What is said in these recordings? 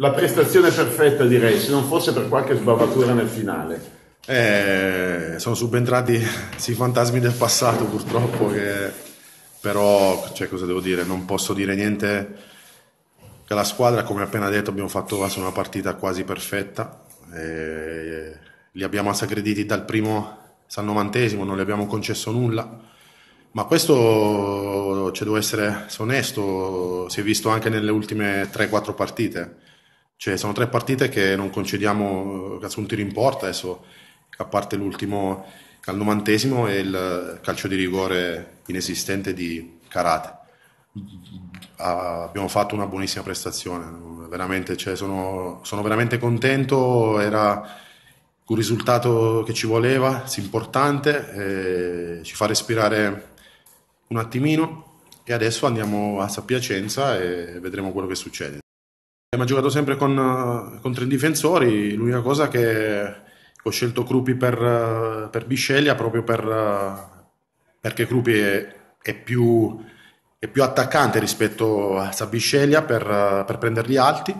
la prestazione perfetta direi, se non fosse per qualche sbavatura nel finale. Eh, sono subentrati sì, i fantasmi del passato purtroppo, che, però cioè, cosa devo dire, non posso dire niente che la squadra, come appena detto, abbiamo fatto una partita quasi perfetta, eh, li abbiamo aggrediti dal primo al novantesimo, non gli abbiamo concesso nulla. Ma questo, cioè, devo essere onesto, si è visto anche nelle ultime 3-4 partite cioè, sono tre partite che non concediamo eh, nessun tiro in porta, adesso, a parte l'ultimo al novantesimo e il calcio di rigore inesistente di Karate. Mm, mm, mm. Abbiamo fatto una buonissima prestazione, veramente, cioè, sono, sono, veramente contento, era un risultato che ci voleva, importante, eh, ci fa respirare un attimino e adesso andiamo a Sapiacenza e vedremo quello che succede. Abbiamo giocato sempre con, con, tre difensori, l'unica cosa che ho scelto Krupi per, per Bisceglia proprio per, perché Krupi è, è, più, è, più, attaccante rispetto a Sabisceglia per, per prenderli alti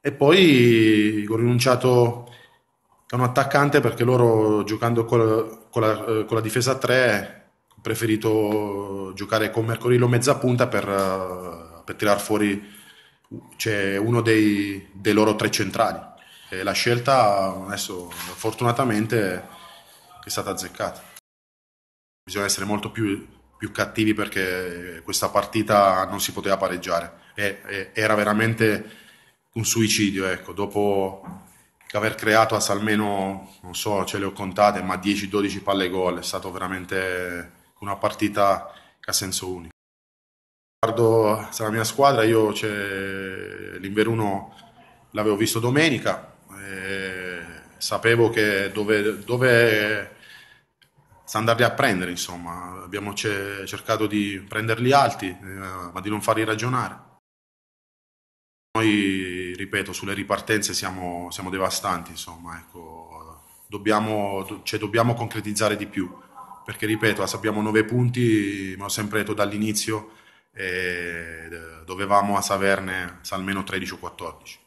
e poi ho rinunciato a un attaccante perché loro giocando con, con, la, con la, difesa a 3 ho preferito giocare con Mercurillo mezza punta per, per tirar fuori c'è uno dei, dei loro tre centrali. E la scelta adesso fortunatamente è stata azzeccata. Bisogna essere molto più, più cattivi perché questa partita non si poteva pareggiare. E, e, era veramente un suicidio, ecco, dopo aver creato almeno, non so, ce le ho contate, ma 10-12 palle gol, è stata veramente una partita che ha senso unico. Riguardo la mia squadra, io l'Inveruno l'avevo visto domenica, eh, sapevo dove, dove andarli a prendere, insomma. Abbiamo cercato di prenderli alti, eh, ma di non farli ragionare. Noi, ripeto, sulle ripartenze siamo, siamo devastanti, insomma, ecco. dobbiamo, cioè, dobbiamo concretizzare di più, perché ripeto, abbiamo nove punti, ma ho sempre detto dall'inizio, e eh, dovevamo a Saverne almeno 13 o 14.